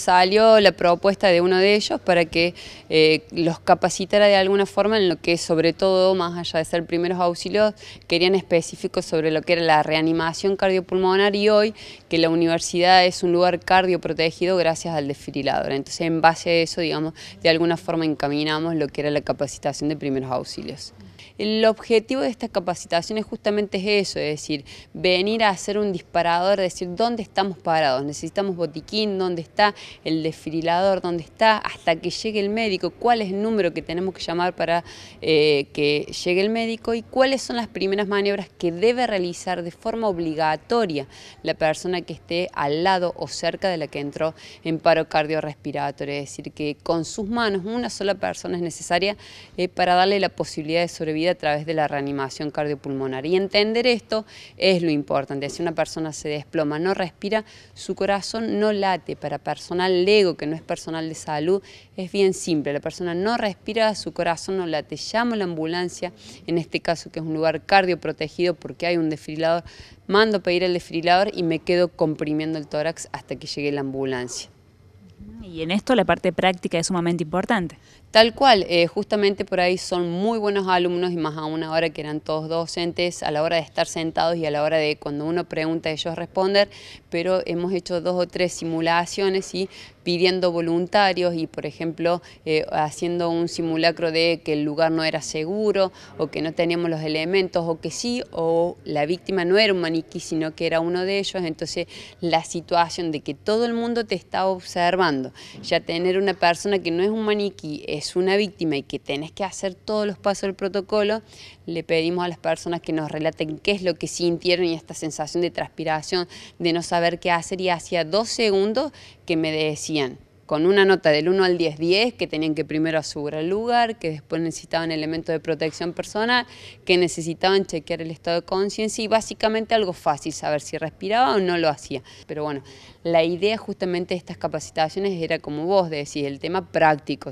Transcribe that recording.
Salió la propuesta de uno de ellos para que eh, los capacitara de alguna forma en lo que sobre todo, más allá de ser primeros auxilios, querían específicos sobre lo que era la reanimación cardiopulmonar y hoy que la universidad es un lugar cardioprotegido gracias al desfibrilador. Entonces en base a eso, digamos, de alguna forma encaminamos lo que era la capacitación de primeros auxilios. El objetivo de estas capacitaciones justamente eso, es decir, venir a hacer un disparador, es decir dónde estamos parados, necesitamos botiquín, dónde está el desfibrilador, dónde está, hasta que llegue el médico, cuál es el número que tenemos que llamar para eh, que llegue el médico y cuáles son las primeras maniobras que debe realizar de forma obligatoria la persona que esté al lado o cerca de la que entró en paro cardiorrespiratorio, es decir, que con sus manos una sola persona es necesaria eh, para darle la posibilidad de sobrevivir a través de la reanimación cardiopulmonar. Y entender esto es lo importante. Si una persona se desploma, no respira, su corazón no late. Para personal lego, que no es personal de salud, es bien simple. La persona no respira, su corazón no late. Llamo a la ambulancia, en este caso que es un lugar cardioprotegido porque hay un desfibrilador, mando a pedir el desfibrilador y me quedo comprimiendo el tórax hasta que llegue la ambulancia. Y en esto la parte práctica es sumamente importante. Tal cual, eh, justamente por ahí son muy buenos alumnos y más aún ahora que eran todos docentes a la hora de estar sentados y a la hora de cuando uno pregunta ellos responder, pero hemos hecho dos o tres simulaciones y pidiendo voluntarios y por ejemplo eh, haciendo un simulacro de que el lugar no era seguro o que no teníamos los elementos o que sí o la víctima no era un maniquí sino que era uno de ellos, entonces la situación de que todo el mundo te está observando ya tener una persona que no es un maniquí, es una víctima y que tenés que hacer todos los pasos del protocolo, le pedimos a las personas que nos relaten qué es lo que sintieron y esta sensación de transpiración, de no saber qué hacer y hacía dos segundos que me decían, con una nota del 1 al 10, 10, que tenían que primero asegurar el lugar, que después necesitaban elementos de protección personal, que necesitaban chequear el estado de conciencia y básicamente algo fácil, saber si respiraba o no lo hacía. Pero bueno, la idea justamente de estas capacitaciones era como vos decís, el tema práctico.